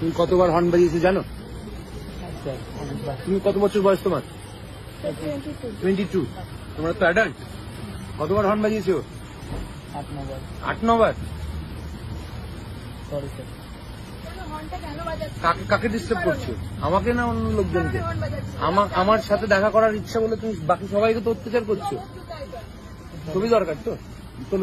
তুমি কতবার হর্ন বাজিয়েছো জানো আচ্ছা, আচ্ছা। তুমি কত বছর বয়স তোমার টোয়েন্টি টু তোমরা তো অ্যাডাল্ট কতবার হর্ন বাজিয়েছো আট নবার কাকে কাকে ডিস্টার্ব করছো আমাকে না অন্য লোকজনকে আমার সাথে দেখা করার ইচ্ছা বলে তুমি বাকি সবাইকে তো অত্যাচার করছো খুবই দরকার তো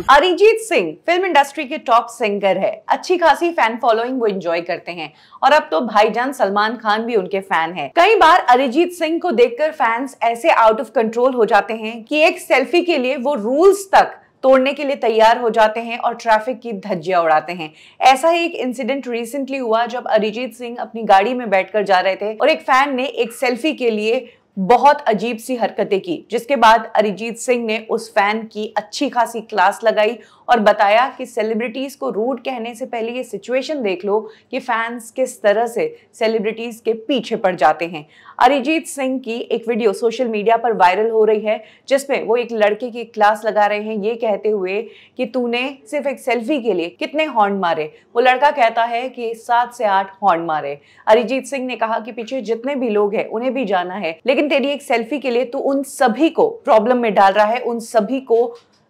अरिजीत सिंह फिल्म इंडस्ट्री के टॉप सिंगर है अच्छी खासी फैन फॉलोइंग वो एंजॉय करते हैं और अब तो भाईजान सलमान खान भी उनके फैन हैं। कई बार अरिजीत सिंह को देखकर फैंस ऐसे आउट ऑफ कंट्रोल हो जाते हैं कि एक सेल्फी के लिए वो रूल्स तक तोड़ने के लिए तैयार हो जाते हैं और ट्रैफिक की धज्जियां उड़ाते हैं ऐसा ही एक इंसिडेंट रिसेंटली हुआ जब अरिजीत सिंह अपनी गाड़ी में बैठकर जा रहे थे और एक फैन ने एक सेल्फी के लिए बहुत अजीब सी हरकतें की जिसके बाद अरिजीत सिंह ने उस फैन की अच्छी खासी क्लास लगाई और बताया कि सेलिब्रिटीज़ को रूड कहने से पहले ये सिचुएशन देख लो कि फैंस किस तरह से सेलिब्रिटीज़ के पीछे पड़ जाते हैं अरिजीत सिंह की एक वीडियो सोशल मीडिया पर वायरल हो रही है जिसमें वो एक लड़के की क्लास लगा रहे हैं ये कहते हुए कि तूने सिर्फ एक सेल्फी के लिए कितने हॉर्न मारे वो लड़का कहता है कि सात से आठ हॉर्न मारे अरिजीत सिंह ने कहा कि पीछे जितने भी लोग हैं उन्हें भी जाना है लेकिन लेकिन तेरी एक सेल्फी के लिए तू तो उन सभी को प्रॉब्लम में डाल रहा है उन सभी को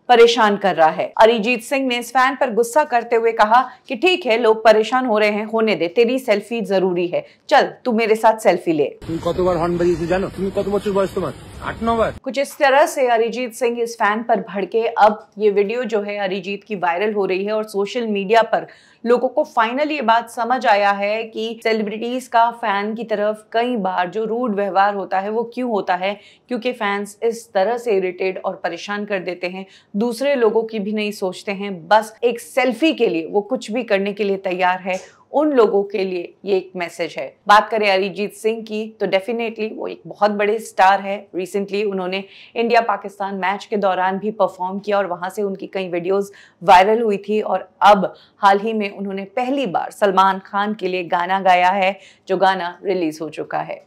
परेशान कर रहा है अरिजीत सिंह ने इस फैन पर गुस्सा करते हुए कहा कि ठीक है लोग परेशान हो रहे हैं होने दे तेरी सेल्फी जरूरी है चल तू मेरे साथ सेल्फी ले तुम কতবার হর্ন से জানো তুমি কত বছর বয়স তোমার आठ नौ बार कुछ इस तरह से अरिजीत सिंह इस फैन पर भड़के अब ये वीडियो जो है अरिजीत की वायरल हो रही है और सोशल मीडिया पर लोगों को फाइनली ये बात समझ आया है कि सेलिब्रिटीज का फैन की तरफ कई बार जो रूड व्यवहार होता है वो क्यों होता है क्योंकि फैंस इस तरह से इरिटेड और परेशान कर देते हैं दूसरे लोगों की भी नहीं सोचते हैं बस एक सेल्फी के लिए वो कुछ भी करने के लिए तैयार है उन लोगों के लिए ये एक मैसेज है बात करें अरिजीत सिंह की तो डेफिनेटली वो एक बहुत बड़े स्टार है रिसेंटली उन्होंने इंडिया पाकिस्तान मैच के दौरान भी परफॉर्म किया और वहाँ से उनकी कई वीडियोज़ वायरल हुई थी और अब हाल ही में उन्होंने पहली बार सलमान खान के लिए गाना गाया है जो गाना रिलीज़ हो चुका है